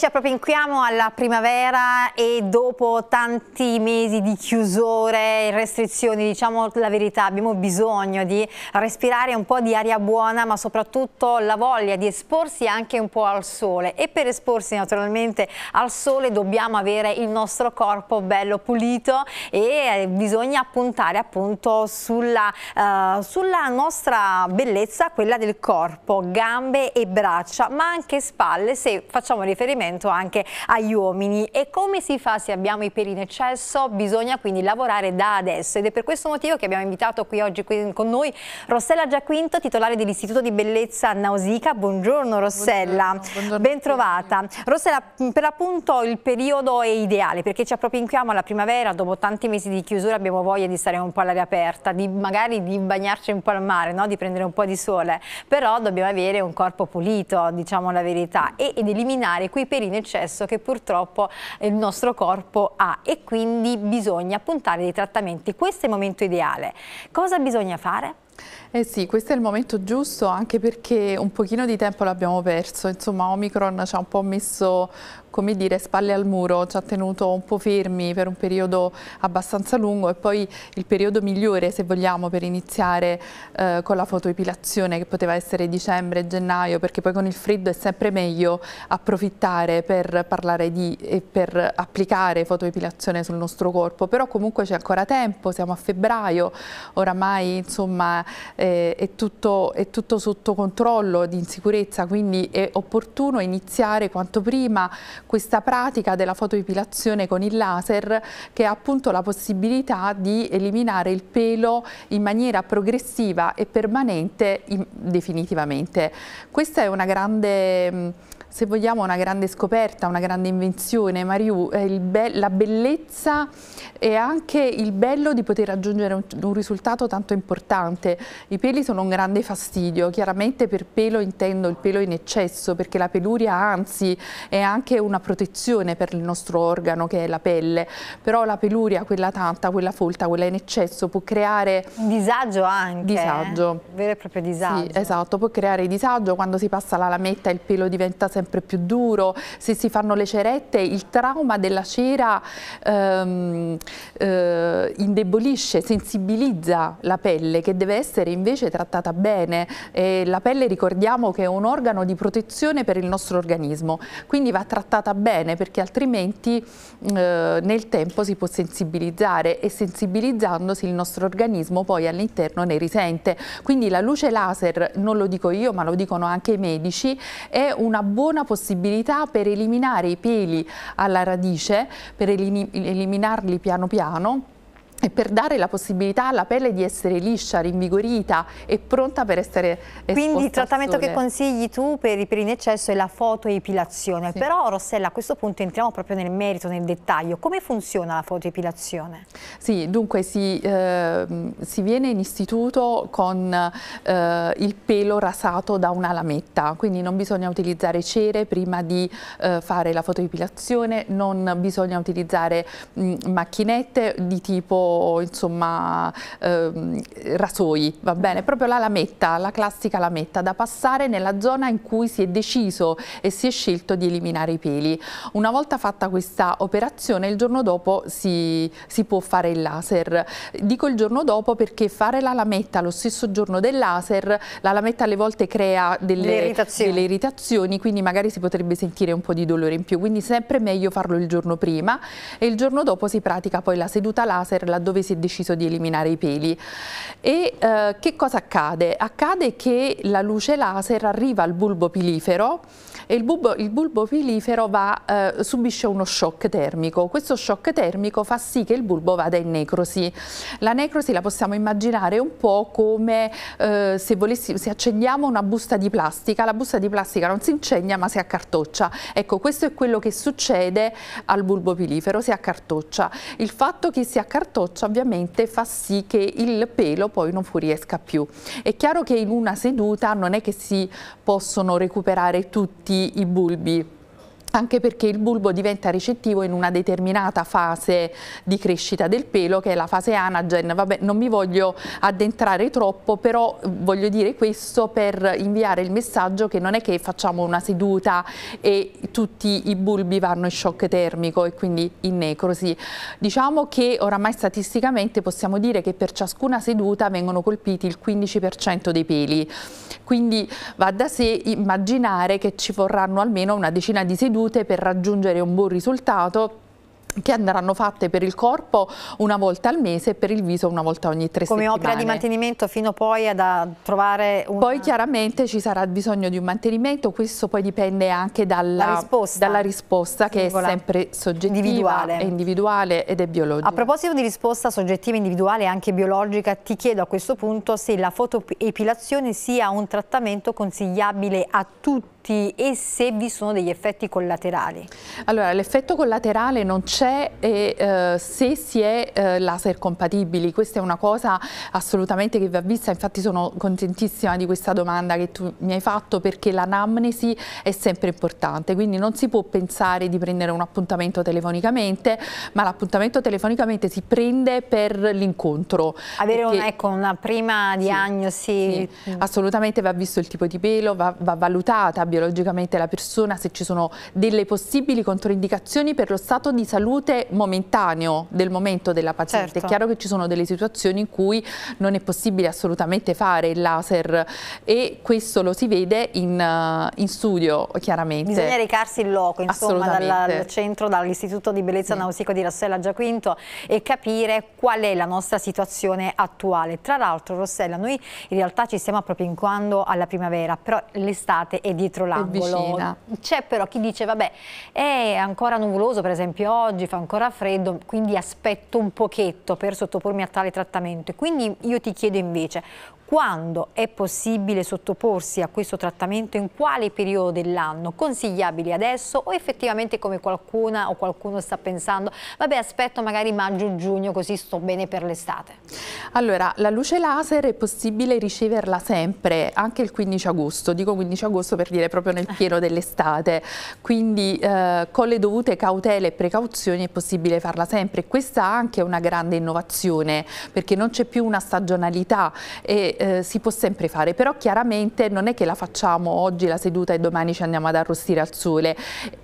ci appropinquiamo alla primavera e dopo tanti mesi di chiusure, e restrizioni, diciamo la verità, abbiamo bisogno di respirare un po' di aria buona ma soprattutto la voglia di esporsi anche un po' al sole e per esporsi naturalmente al sole dobbiamo avere il nostro corpo bello pulito e eh, bisogna puntare appunto sulla, uh, sulla nostra bellezza, quella del corpo, gambe e braccia ma anche spalle se facciamo riferimento trattamento anche agli uomini. E come si fa se abbiamo i peli in eccesso? Bisogna quindi lavorare da adesso ed è per questo motivo che abbiamo invitato qui oggi con noi Rossella Giaquinto, titolare dell'Istituto di Bellezza Nausica. Buongiorno Rossella, buongiorno, bentrovata. Rossella, per appunto il periodo è ideale perché ci appropinquiamo alla primavera, dopo tanti mesi di chiusura abbiamo voglia di stare un po' all'aria aperta, di magari di bagnarci un po' al mare, no? di prendere un po' di sole, però dobbiamo avere un corpo pulito, diciamo la verità, ed eliminare quei periodi zuccheri in eccesso che purtroppo eh, il nostro corpo ha e quindi bisogna puntare dei trattamenti. Questo è il momento ideale. Cosa bisogna fare? Eh sì, questo è il momento giusto anche perché un pochino di tempo l'abbiamo perso, insomma Omicron ci ha un po' messo come dire, spalle al muro, ci ha tenuto un po' fermi per un periodo abbastanza lungo e poi il periodo migliore se vogliamo per iniziare eh, con la fotoepilazione che poteva essere dicembre, gennaio perché poi con il freddo è sempre meglio approfittare per parlare di e per applicare fotoepilazione sul nostro corpo però comunque c'è ancora tempo, siamo a febbraio, oramai insomma eh, è, tutto, è, tutto, sotto controllo di insicurezza, quindi è opportuno iniziare quanto prima questa pratica della fotoepilazione con il laser che ha appunto la possibilità di eliminare il pelo in maniera progressiva e permanente in, definitivamente. Questa è una grande se vogliamo, una grande scoperta, una grande invenzione. Mariu, eh, be la bellezza e anche il bello di poter raggiungere un, un, risultato tanto importante. I peli sono un grande fastidio, chiaramente per pelo intendo il pelo in eccesso, perché la peluria anzi è anche una protezione per il nostro organo che è la pelle, però la peluria, quella tanta, quella folta, quella in eccesso può creare... disagio anche. Disagio. Eh? Vero e proprio disagio. Sì, esatto, può creare disagio quando si passa la lametta e il pelo diventa sempre sempre più duro, se si fanno le cerette il trauma della cera ehm, eh, indebolisce, sensibilizza la pelle che deve essere invece trattata bene e la pelle ricordiamo che è un organo di protezione per il nostro organismo, quindi va trattata bene perché altrimenti eh, nel tempo si può sensibilizzare e sensibilizzandosi il nostro organismo poi all'interno ne risente. Quindi la luce laser, non lo dico io ma lo dicono anche i medici, è una buona buona possibilità per eliminare i peli alla radice, per eliminarli piano piano e per dare la possibilità alla pelle di essere liscia, rinvigorita e pronta per essere esposta Quindi il trattamento che consigli tu per i peli in eccesso è la fotoepilazione, sì. però Rossella a questo punto entriamo proprio nel merito, nel dettaglio, come funziona la fotoepilazione? Sì, dunque si, eh, si viene in istituto con eh, il pelo rasato da una lametta, quindi non bisogna utilizzare cere prima di eh, fare la fotoepilazione, non bisogna utilizzare mh, mm, macchinette di tipo insomma ehm, rasoi, va bene, proprio la lametta, la classica lametta da passare nella zona in cui si è deciso e si è scelto di eliminare i peli. Una volta fatta questa operazione il giorno dopo si, si può fare il laser. Dico il giorno dopo perché fare la lametta lo stesso giorno del laser, la lametta alle volte crea delle delle irritazioni, quindi magari si potrebbe sentire un po' di dolore in più, quindi sempre meglio farlo il giorno prima e il giorno dopo si pratica poi la seduta laser, la dove si è deciso di eliminare i peli. E eh, che cosa accade? Accade che la luce laser arriva al bulbo pilifero e il bulbo, il bulbo pilifero va, eh, subisce uno shock termico. Questo shock termico fa sì che il bulbo vada in necrosi. La necrosi la possiamo immaginare un po' come eh, se, volessi, se accendiamo una busta di plastica, la busta di plastica non si incendia ma si accartoccia. Ecco, questo è quello che succede al bulbo pilifero, si accartoccia. Il fatto che si accartoccia doccia ovviamente fa sì che il pelo poi non fuoriesca più. È chiaro che in una seduta non è che si possono recuperare tutti i bulbi anche perché il bulbo diventa ricettivo in una determinata fase di crescita del pelo che è la fase anagen, Vabbè, non mi voglio addentrare troppo però eh, voglio dire questo per inviare il messaggio che non è che facciamo una seduta e tutti i bulbi vanno in shock termico e quindi in necrosi, diciamo che oramai statisticamente possiamo dire che per ciascuna seduta vengono colpiti il 15% dei peli, quindi va da sé immaginare che ci vorranno almeno una decina di sedute volute per raggiungere un buon risultato che andranno fatte per il corpo una volta al mese e per il viso una volta ogni tre Come settimane. Come opera di mantenimento fino poi a trovare un... Poi chiaramente ci sarà bisogno di un mantenimento, questo poi dipende anche dalla risposta, dalla risposta che è sempre soggettiva, individuale. È individuale ed è biologica. A proposito di risposta soggettiva, individuale e anche biologica, ti chiedo a questo punto se la fotoepilazione sia un trattamento consigliabile a tutti e se vi sono degli effetti collaterali. Allora, l'effetto collaterale non c'è c'è e eh, se si è eh, laser compatibili, questa è una cosa assolutamente che va vista, infatti sono contentissima di questa domanda che tu mi hai fatto perché l'anamnesi è sempre importante, quindi non si può pensare di prendere un appuntamento telefonicamente, ma l'appuntamento telefonicamente si prende per l'incontro. Avere perché... un, ecco, una prima diagnosi. Sì, sì. Mm. Assolutamente va visto il tipo di pelo, va, va valutata biologicamente la persona, se ci sono delle possibili controindicazioni per lo stato di salute salute momentaneo del momento della paziente. Certo. È chiaro che ci sono delle situazioni in cui non è possibile assolutamente fare il laser e questo lo si vede in, eh, in studio chiaramente. Bisogna recarsi in loco, insomma, dal, centro, dall'Istituto di Bellezza sì. Nausico di Rossella Giaquinto e capire qual è la nostra situazione attuale. Tra l'altro Rossella, noi in realtà ci stiamo appropinquando alla primavera, però l'estate è dietro l'angolo. C'è però chi dice vabbè è ancora nuvoloso per esempio oggi, oggi fa ancora freddo, quindi aspetto un pochetto per sottopormi a tale trattamento. Quindi io ti chiedo invece, quando è possibile sottoporsi a questo trattamento, in quale periodo dell'anno, consigliabili adesso o effettivamente come qualcuna o qualcuno sta pensando, vabbè aspetto magari maggio-giugno così sto bene per l'estate? Allora, la luce laser è possibile riceverla sempre, anche il 15 agosto, dico 15 agosto per dire proprio nel pieno dell'estate, quindi eh, con le dovute cautele e precauzioni è possibile farla sempre, questa anche è una grande innovazione perché non c'è più una stagionalità e eh, si può sempre fare, però chiaramente non è che la facciamo oggi la seduta e domani ci andiamo ad arrostire al sole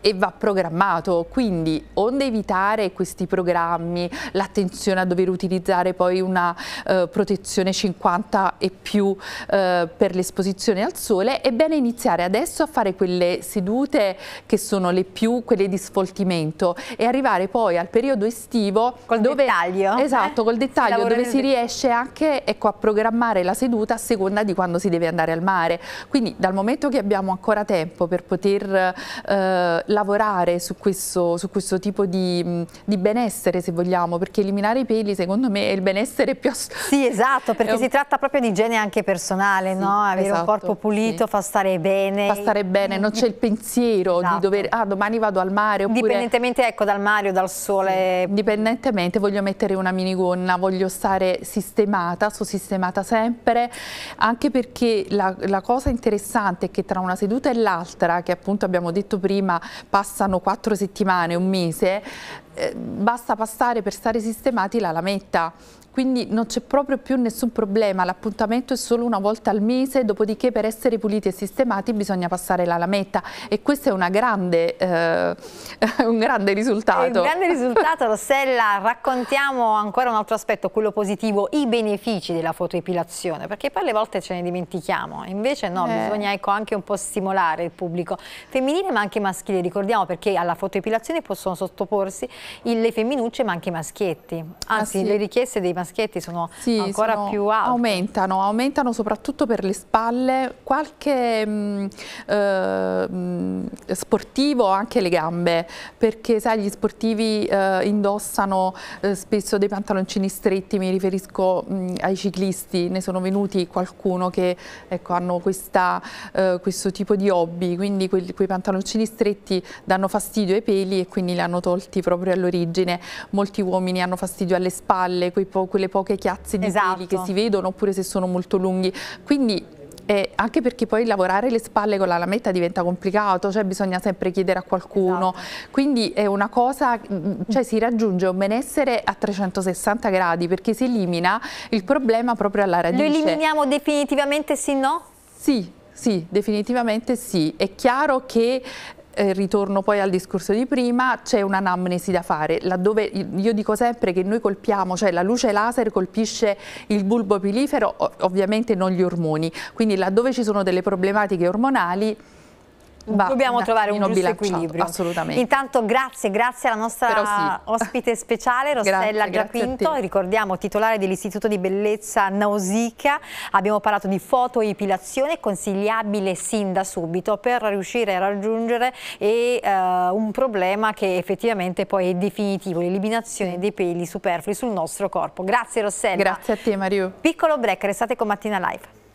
e va programmato, quindi onde evitare questi programmi, l'attenzione a dover utilizzare poi una eh, protezione 50 e più eh, per l'esposizione al sole, è bene iniziare adesso a fare quelle sedute che sono le più, quelle di sfoltimento e arrivare poi al periodo estivo col dove, dettaglio esatto, eh, col dettaglio si dove si riesce anche ecco, a programmare la seduta a seconda di quando si deve andare al mare. Quindi dal momento che abbiamo ancora tempo per poter eh, lavorare su questo, su questo tipo di, mm, di, benessere se vogliamo, perché eliminare i peli secondo me è il benessere più... Sì esatto, perché un... si tratta proprio di igiene anche personale, sì, no? avere esatto, un corpo pulito sì. fa stare bene. Fa stare bene, non c'è il pensiero esatto. di dover, ah domani vado al mare. Oppure... Indipendentemente ecco, dal mare o dal sole. Indipendentemente voglio mettere una minigonna, voglio stare sistemata, sono sistemata sempre rompere, anche perché la, la cosa interessante è che tra una seduta e l'altra, che appunto abbiamo detto prima passano quattro settimane, un mese, eh, basta passare per stare sistemati la lametta, quindi non c'è proprio più nessun problema, l'appuntamento è solo una volta al mese, dopodiché per essere puliti e sistemati bisogna passare la lametta e questo è grande, eh, un grande risultato. È un grande risultato Rossella, raccontiamo ancora un altro aspetto, quello positivo, i benefici della fotoepilazione, perché poi alle volte ce ne dimentichiamo, invece no, eh. bisogna ecco, anche un po' stimolare il pubblico femminile ma anche maschile, ricordiamo perché alla fotoepilazione possono sottoporsi le femminucce ma anche i maschietti. Anzi, ah, sì. le richieste dei maschietti sono sì, ancora sono, più alte. Aumentano, aumentano soprattutto per le spalle, qualche mh, mm, eh, mm, sportivo, anche le gambe, perché sai, gli sportivi eh, indossano eh, spesso dei pantaloncini stretti, mi riferisco mh, mm, ai ciclisti, ne sono venuti qualcuno che ecco, hanno questa, eh, questo tipo di hobby, quindi quei, quei pantaloncini stretti danno fastidio ai peli e quindi li hanno tolti proprio all'origine. Molti uomini hanno fastidio alle spalle, po quelle poche chiazze di esatto. peli che esatto. si vedono oppure se sono molto lunghi. Quindi eh, anche perché poi lavorare le spalle con la lametta diventa complicato, cioè bisogna sempre chiedere a qualcuno, esatto. quindi è una cosa, mm, cioè si raggiunge un benessere a 360 gradi perché si elimina il problema proprio alla radice. Lo eliminiamo definitivamente sì no? Sì, sì, definitivamente sì. È chiaro che eh, ritorno poi al discorso di prima, c'è un'anamnesi da fare, laddove io dico sempre che noi colpiamo, cioè la luce laser colpisce il bulbo pilifero, ovviamente non gli ormoni, quindi laddove ci sono delle problematiche ormonali bah, dobbiamo trovare un giusto equilibrio. Assolutamente. Intanto grazie, grazie alla nostra sì. ospite speciale Rossella grazie, Giaquinto, grazie ricordiamo titolare dell'Istituto di Bellezza Nausica. Abbiamo parlato di fotoepilazione consigliabile sin da subito per riuscire a raggiungere e, uh, un problema che effettivamente poi è definitivo, l'eliminazione dei peli superflui sul nostro corpo. Grazie Rossella. Grazie a te Mario. Piccolo break, restate con Mattina Live.